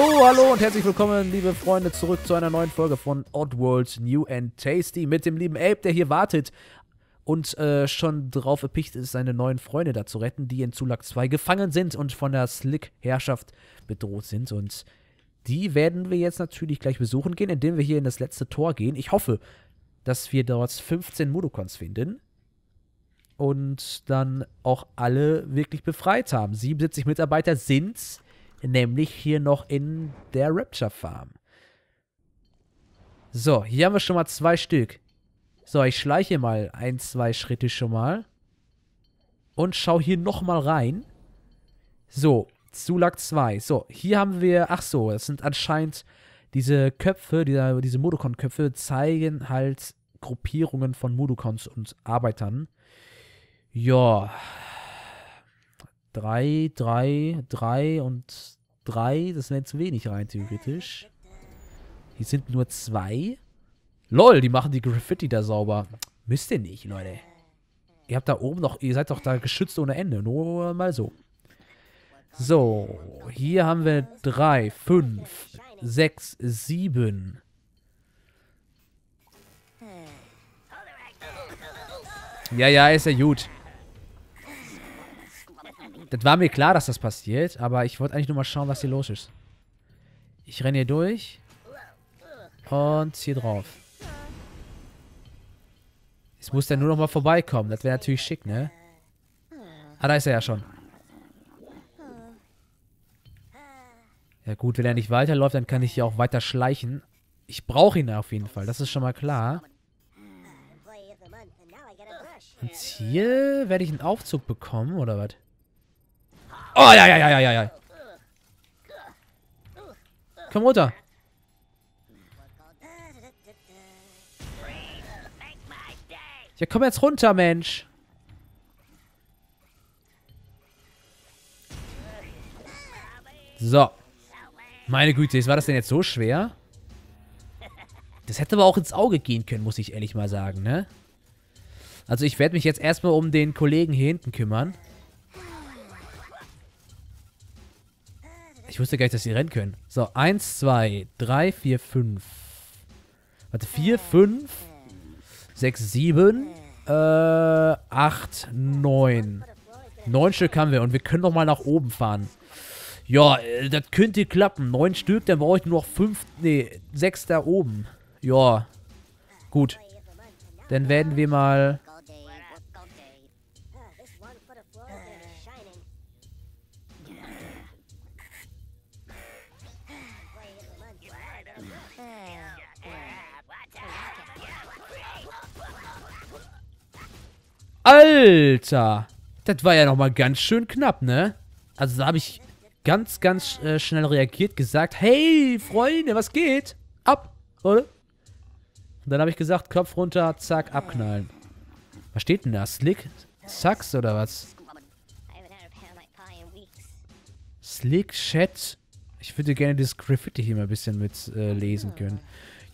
So, hallo und herzlich willkommen, liebe Freunde, zurück zu einer neuen Folge von Oddworld New and Tasty mit dem lieben Ape, der hier wartet und äh, schon drauf erpicht ist, seine neuen Freunde da zu retten, die in Zulag 2 gefangen sind und von der Slick-Herrschaft bedroht sind. Und die werden wir jetzt natürlich gleich besuchen gehen, indem wir hier in das letzte Tor gehen. Ich hoffe, dass wir dort 15 Modokons finden und dann auch alle wirklich befreit haben. 77 Mitarbeiter sind's Nämlich hier noch in der Rapture Farm. So, hier haben wir schon mal zwei Stück. So, ich schleiche mal ein, zwei Schritte schon mal. Und schau hier nochmal rein. So, Zulag 2. So, hier haben wir, ach so, das sind anscheinend diese Köpfe, die, diese Modokon-Köpfe zeigen halt Gruppierungen von Modokons und Arbeitern. Ja, 3, 3, 3 und 3, Das wären zu wenig rein, theoretisch. Hier sind nur 2. Lol, die machen die Graffiti da sauber. Müsst ihr nicht, Leute. Ihr habt da oben noch, ihr seid doch da geschützt ohne Ende. Nur mal so. So, hier haben wir 3, 5, 6, 7. Ja, ja, ist ja gut. Das war mir klar, dass das passiert, aber ich wollte eigentlich nur mal schauen, was hier los ist. Ich renne hier durch. Und hier drauf. Jetzt muss der nur noch mal vorbeikommen. Das wäre natürlich schick, ne? Ah, da ist er ja schon. Ja gut, wenn er nicht weiterläuft, dann kann ich hier auch weiter schleichen. Ich brauche ihn auf jeden Fall, das ist schon mal klar. Und hier werde ich einen Aufzug bekommen, oder was? Oh, ja, ja, ja, ja, ja. Komm runter. Ja, komm jetzt runter, Mensch. So. Meine Güte, war das denn jetzt so schwer? Das hätte aber auch ins Auge gehen können, muss ich ehrlich mal sagen, ne? Also ich werde mich jetzt erstmal um den Kollegen hier hinten kümmern. Ich wusste gar nicht, dass sie rennen können. So, 1, 2, 3, 4, 5. Warte, 4, 5, 6, 7, 8, 9. 9 Stück haben wir und wir können nochmal nach oben fahren. Ja, äh, das könnte klappen. 9 Stück, dann brauche ich nur noch 5, nee, 6 da oben. Ja, gut. Dann werden wir mal Alter! Das war ja nochmal ganz schön knapp, ne? Also da habe ich ganz, ganz äh, schnell reagiert, gesagt, hey, Freunde, was geht? Ab, oder? Und dann habe ich gesagt, Kopf runter, zack, abknallen. Was steht denn da? Slick? Sucks oder was? Slick Chat. Ich würde gerne das Graffiti hier mal ein bisschen mitlesen äh, können.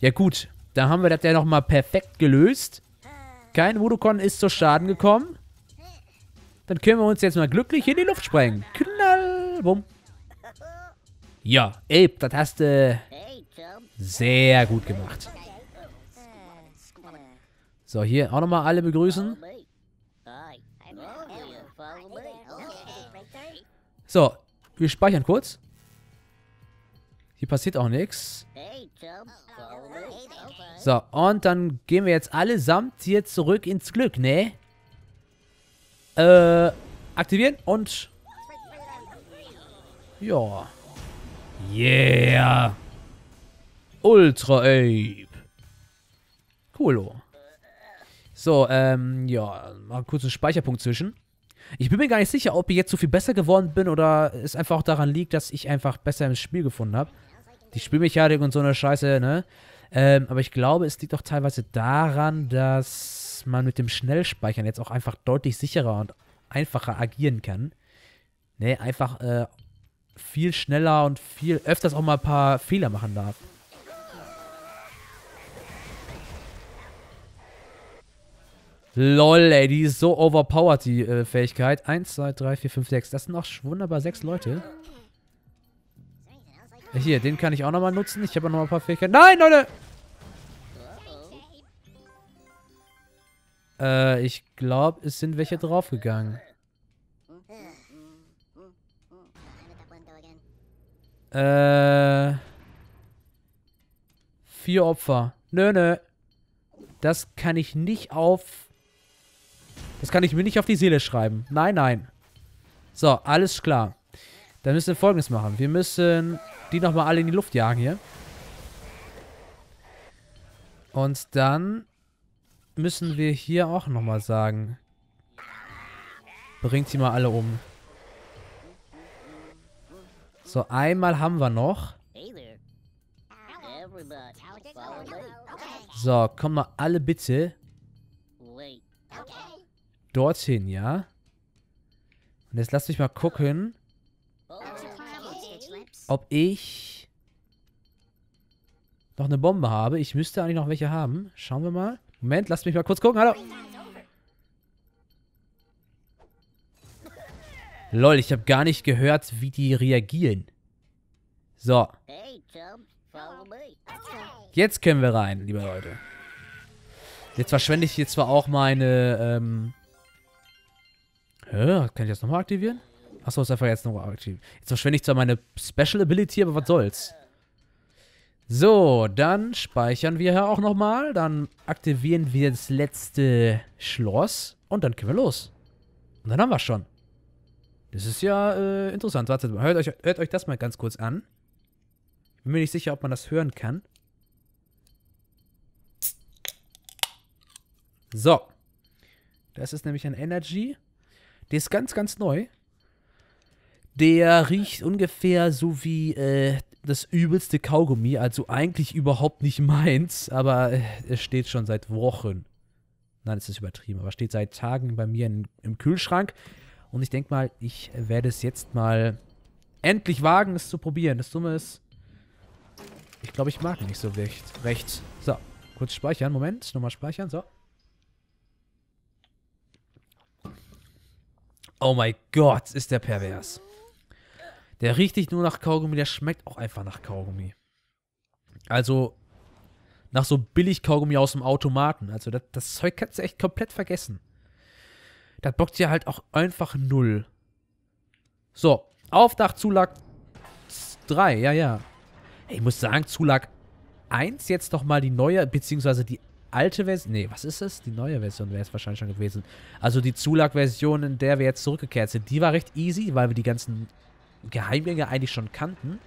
Ja gut, da haben wir das ja nochmal perfekt gelöst. Kein Wudokon ist zu Schaden gekommen. Dann können wir uns jetzt mal glücklich in die Luft sprengen. Knall, bumm. Ja, Ape, das hast du sehr gut gemacht. So, hier auch nochmal alle begrüßen. So, wir speichern kurz. Hier passiert auch nichts. So, und dann gehen wir jetzt allesamt hier zurück ins Glück, ne? Äh, aktivieren und... Ja. Yeah. Ultra Ape. Coolo. Oh. So, ähm, ja, mal kurz einen Speicherpunkt zwischen. Ich bin mir gar nicht sicher, ob ich jetzt so viel besser geworden bin oder es einfach auch daran liegt, dass ich einfach besser im Spiel gefunden habe die Spielmechanik und so eine Scheiße, ne? Ähm, aber ich glaube, es liegt auch teilweise daran, dass man mit dem Schnellspeichern jetzt auch einfach deutlich sicherer und einfacher agieren kann. Ne, einfach äh, viel schneller und viel öfters auch mal ein paar Fehler machen darf. Lol, ey, die ist so overpowered, die äh, Fähigkeit. 1, 2, 3, 4, 5, 6. Das sind auch wunderbar sechs Leute. Hier, den kann ich auch nochmal nutzen. Ich habe noch ein paar Fähigkeiten. Nein, Leute! Äh, ich glaube, es sind welche draufgegangen. Äh. Vier Opfer. Nö, nö. Das kann ich nicht auf... Das kann ich mir nicht auf die Seele schreiben. Nein, nein. So, alles klar. Dann müssen wir folgendes machen. Wir müssen die nochmal alle in die Luft jagen hier. Und dann müssen wir hier auch nochmal sagen. Bringt sie mal alle um. So, einmal haben wir noch. So, komm mal alle bitte. Dorthin, ja? Und jetzt lass mich mal gucken ob ich noch eine Bombe habe. Ich müsste eigentlich noch welche haben. Schauen wir mal. Moment, lasst mich mal kurz gucken. Hallo. Lol, ich habe gar nicht gehört, wie die reagieren. So. Jetzt können wir rein, liebe Leute. Jetzt verschwende ich hier zwar auch meine, ähm... Hä, kann ich das nochmal aktivieren? Achso, ist einfach jetzt noch aktiv. Jetzt verschwende ich zwar meine Special Ability, aber was soll's. So, dann speichern wir hier auch nochmal. Dann aktivieren wir das letzte Schloss. Und dann können wir los. Und dann haben wir schon. Das ist ja äh, interessant. Wartet mal, hört euch, hört euch das mal ganz kurz an. Bin mir nicht sicher, ob man das hören kann. So. Das ist nämlich ein Energy. Die ist ganz, ganz neu. Der riecht ungefähr so wie äh, das übelste Kaugummi, also eigentlich überhaupt nicht meins, aber äh, es steht schon seit Wochen. Nein, es ist übertrieben, aber steht seit Tagen bei mir in, im Kühlschrank. Und ich denke mal, ich werde es jetzt mal endlich wagen, es zu probieren. Das Dumme ist, ich glaube, ich mag nicht so recht. recht. So, kurz speichern. Moment, nochmal speichern. So. Oh mein Gott, ist der pervers. Der riecht nicht nur nach Kaugummi, der schmeckt auch einfach nach Kaugummi. Also nach so billig Kaugummi aus dem Automaten. Also das, das Zeug kannst du echt komplett vergessen. Das bockt ja halt auch einfach null. So, auf nach Zulag 3, ja, ja. Ich muss sagen, Zulag 1 jetzt nochmal die neue, beziehungsweise die alte Version. Nee, was ist es? Die neue Version wäre es wahrscheinlich schon gewesen. Also die Zulag-Version, in der wir jetzt zurückgekehrt sind, die war recht easy, weil wir die ganzen Geheimgänge eigentlich schon kannten.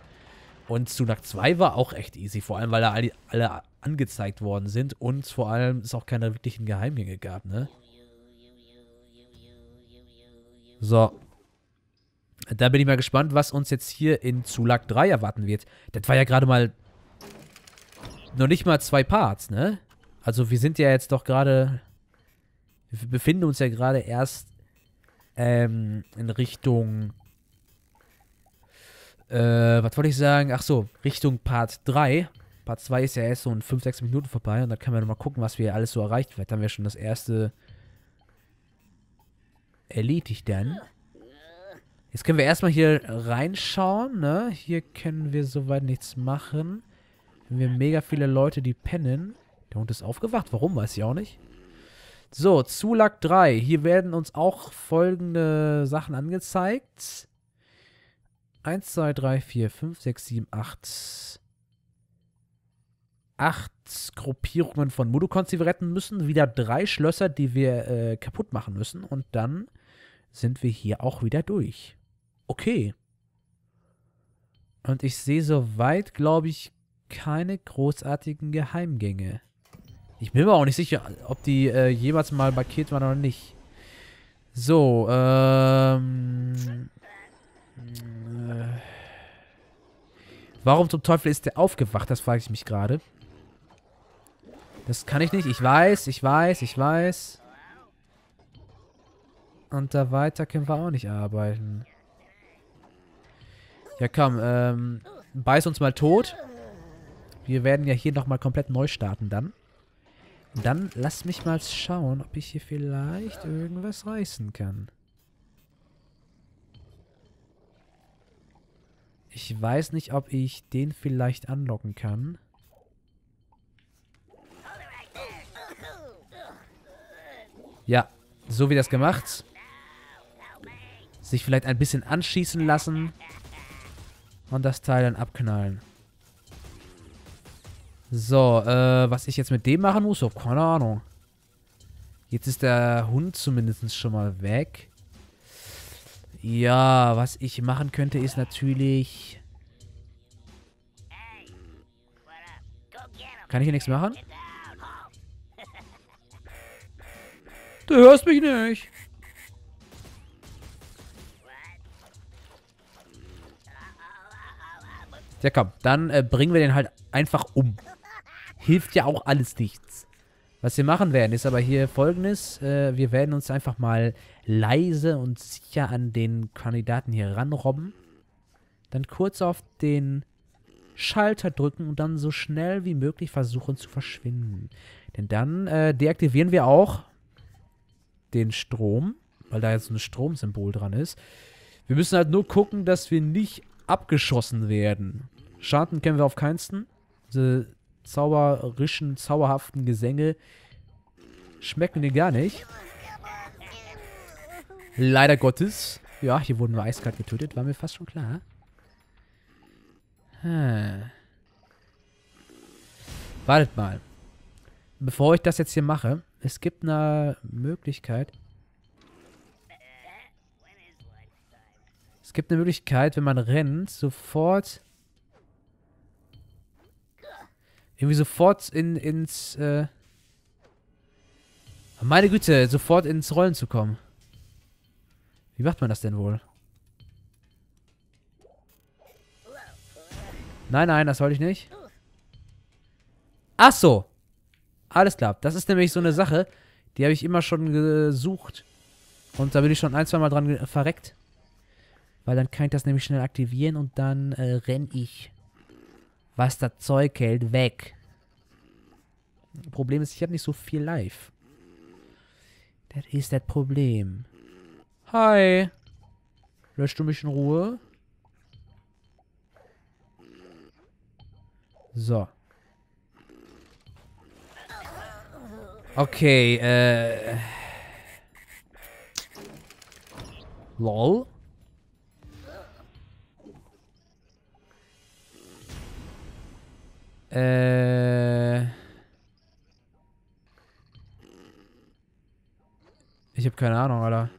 Und Sunak 2 war auch echt easy, vor allem weil da alle, alle angezeigt worden sind und vor allem es auch keine wirklichen Geheimgänge gab, ne? So. Da bin ich mal gespannt, was uns jetzt hier in Zulak 3 erwarten wird. Das war ja gerade mal noch nicht mal zwei Parts, ne? Also wir sind ja jetzt doch gerade... Wir befinden uns ja gerade erst ähm, in Richtung äh, was wollte ich sagen? Ach so, Richtung Part 3. Part 2 ist ja erst so in 5, 6 Minuten vorbei und dann können wir nochmal gucken, was wir alles so erreicht. Vielleicht haben wir schon das erste erledigt dann. Jetzt können wir erstmal hier reinschauen, ne? Hier können wir soweit nichts machen. Haben wir mega viele Leute, die pennen. Der Hund ist aufgewacht. Warum, weiß ich auch nicht. So, Zulag 3. Hier werden uns auch folgende Sachen angezeigt. 1, 2, 3, 4, 5, 6, 7, 8. Acht Gruppierungen von Mudokons, die wir retten müssen. Wieder drei Schlösser, die wir äh, kaputt machen müssen. Und dann sind wir hier auch wieder durch. Okay. Und ich sehe soweit, glaube ich, keine großartigen Geheimgänge. Ich bin mir auch nicht sicher, ob die äh, jemals mal markiert waren oder nicht. So, ähm... Äh. Warum zum Teufel ist der aufgewacht? Das frage ich mich gerade. Das kann ich nicht. Ich weiß, ich weiß, ich weiß. Und da weiter können wir auch nicht arbeiten. Ja, komm. Ähm, beiß uns mal tot. Wir werden ja hier nochmal komplett neu starten dann. Dann lass mich mal schauen, ob ich hier vielleicht irgendwas reißen kann. Ich weiß nicht, ob ich den vielleicht anlocken kann. Ja, so wie das gemacht. Sich vielleicht ein bisschen anschießen lassen. Und das Teil dann abknallen. So, äh, was ich jetzt mit dem machen muss? Oh, keine Ahnung. Jetzt ist der Hund zumindest schon mal weg. Ja, was ich machen könnte, ist natürlich... Kann ich hier nichts machen? Du hörst mich nicht. Ja komm, dann äh, bringen wir den halt einfach um. Hilft ja auch alles nichts. Was wir machen werden, ist aber hier folgendes. Äh, wir werden uns einfach mal leise und sicher an den Kandidaten hier ranrobben. Dann kurz auf den Schalter drücken und dann so schnell wie möglich versuchen zu verschwinden. Denn dann äh, deaktivieren wir auch den Strom, weil da jetzt ein Stromsymbol dran ist. Wir müssen halt nur gucken, dass wir nicht abgeschossen werden. Schaden können wir auf keinsten. Diese zauberischen, zauberhaften Gesänge schmecken den gar nicht. Leider Gottes. Ja, hier wurden wir eiskalt getötet, war mir fast schon klar. Hm. Wartet mal. Bevor ich das jetzt hier mache, es gibt eine Möglichkeit. Es gibt eine Möglichkeit, wenn man rennt, sofort Irgendwie sofort in, ins... Äh meine Güte, sofort ins Rollen zu kommen. Wie macht man das denn wohl? Nein, nein, das wollte ich nicht. Ach so. Alles klar. Das ist nämlich so eine Sache, die habe ich immer schon gesucht. Und da bin ich schon ein, zwei Mal dran verreckt. Weil dann kann ich das nämlich schnell aktivieren und dann äh, renn ich was das Zeug hält, weg. Problem ist, ich habe nicht so viel live. Das ist das Problem. Hi. Löscht du mich in Ruhe? So. Okay, äh... Lol. Äh. Ich habe keine Ahnung, Alter.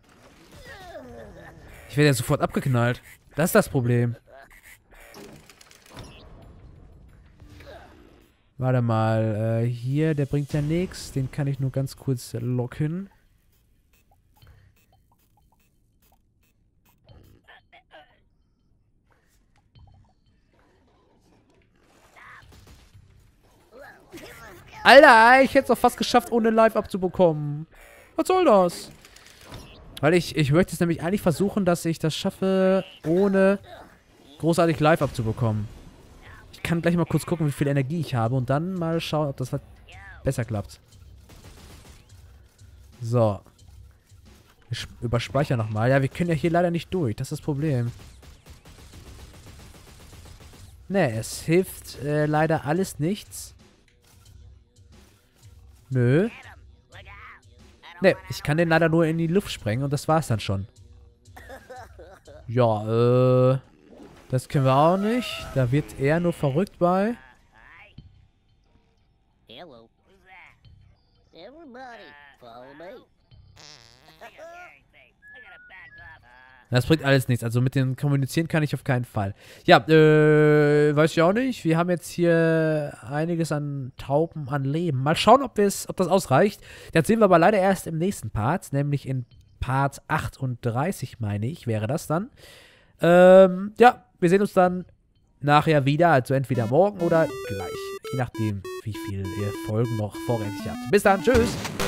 Ich werde ja sofort abgeknallt. Das ist das Problem. Warte mal, äh, hier, der bringt ja nichts. Den kann ich nur ganz kurz locken. Alter, ich hätte es doch fast geschafft, ohne Live abzubekommen. Was soll das? Weil ich, ich möchte es nämlich eigentlich versuchen, dass ich das schaffe, ohne großartig Live abzubekommen. Ich kann gleich mal kurz gucken, wie viel Energie ich habe und dann mal schauen, ob das besser klappt. So. Ich überspeichere nochmal. Ja, wir können ja hier leider nicht durch. Das ist das Problem. Ne, es hilft äh, leider alles nichts. Nö. Ne, ich kann den leider nur in die Luft sprengen und das war's dann schon. Ja, äh... Das können wir auch nicht. Da wird er nur verrückt bei. Das bringt alles nichts. Also mit denen Kommunizieren kann ich auf keinen Fall. Ja, äh, weiß ich auch nicht. Wir haben jetzt hier einiges an Tauben an Leben. Mal schauen, ob, ob das ausreicht. Das sehen wir aber leider erst im nächsten Part, nämlich in Part 38, meine ich, wäre das dann. Ähm, ja, wir sehen uns dann nachher wieder. Also entweder morgen oder gleich. Je nachdem, wie viel ihr Folgen noch vorrätig habt. Bis dann, tschüss!